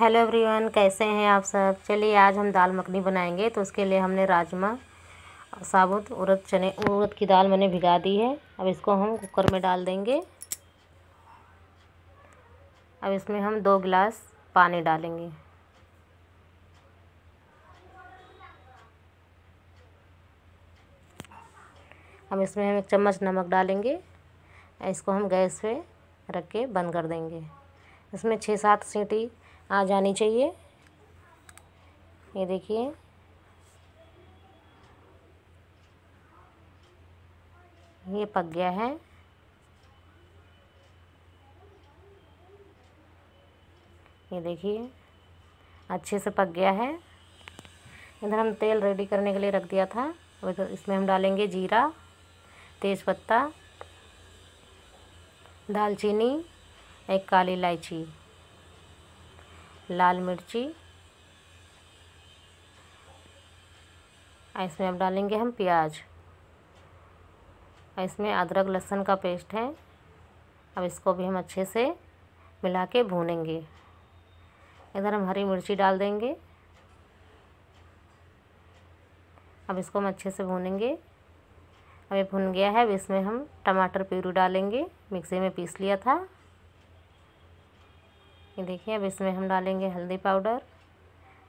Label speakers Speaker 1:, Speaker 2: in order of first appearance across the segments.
Speaker 1: hello everyone कैसे हैं आप सब चलिए आज हम दाल मखनी बनाएंगे तो उसके लिए हमने राजमा साबुत उड़द चने उड़द की दाल मैंने भिगा दी है अब इसको हम कुकर में डाल देंगे अब इसमें हम दो गिलास पानी डालेंगे अब इसमें हम एक चम्मच नमक डालेंगे इसको हम गैस पे रख के बंद कर देंगे इसमें छः सात सीटी आ जानी चाहिए ये देखिए ये पक गया है ये देखिए अच्छे से पक गया है इधर हम तेल रेडी करने के लिए रख दिया था इधर तो इसमें हम डालेंगे जीरा तेज़पत्ता दालचीनी एक काली इलायची लाल मिर्ची इसमें अब डालेंगे हम प्याज इसमें अदरक लहसुन का पेस्ट है अब इसको भी हम अच्छे से मिला के भूनेंगे इधर हम हरी मिर्ची डाल देंगे अब इसको हम अच्छे से भूनेंगे अब ये भुन गया है अब इसमें हम टमाटर प्यूरी डालेंगे मिक्सी में पीस लिया था ये देखिए अब इसमें हम डालेंगे हल्दी पाउडर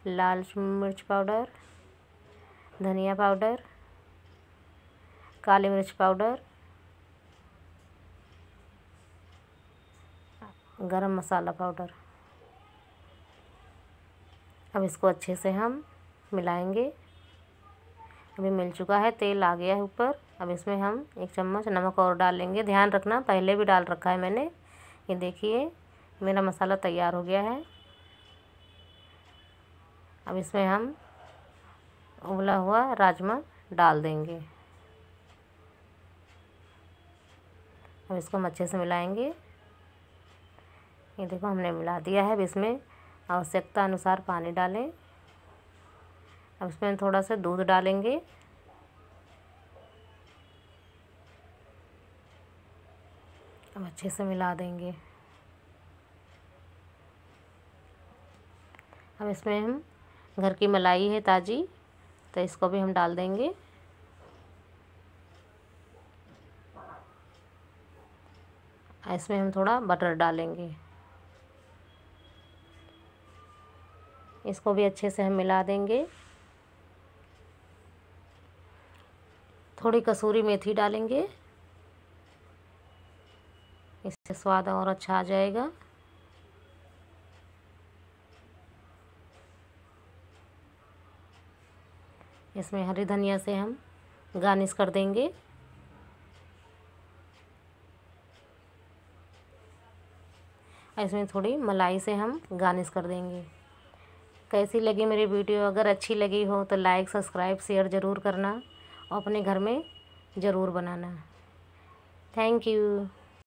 Speaker 1: लाल मिर्च पाउडर धनिया पाउडर काली मिर्च पाउडर गरम मसाला पाउडर अब इसको अच्छे से हम मिलाएंगे अभी मिल चुका है तेल आ गया है ऊपर अब इसमें हम एक चम्मच नमक और डालेंगे ध्यान रखना पहले भी डाल रखा है मैंने ये देखिए मेरा मसाला तैयार हो गया है अब इसमें हम उबला हुआ राजमा डाल देंगे अब इसको हम अच्छे से मिलाएंगे ये देखो हमने मिला दिया है अब इसमें आवश्यकता अनुसार पानी डालें अब इसमें थोड़ा सा दूध डालेंगे अब अच्छे से मिला देंगे अब इसमें हम घर की मलाई है ताज़ी तो इसको भी हम डाल देंगे इसमें हम थोड़ा बटर डालेंगे इसको भी अच्छे से हम मिला देंगे थोड़ी कसूरी मेथी डालेंगे इससे स्वाद और अच्छा आ जाएगा इसमें हरी धनिया से हम गार्निश कर देंगे इसमें थोड़ी मलाई से हम गार्निश कर देंगे कैसी लगी मेरी वीडियो अगर अच्छी लगी हो तो लाइक सब्सक्राइब शेयर ज़रूर करना और अपने घर में ज़रूर बनाना थैंक यू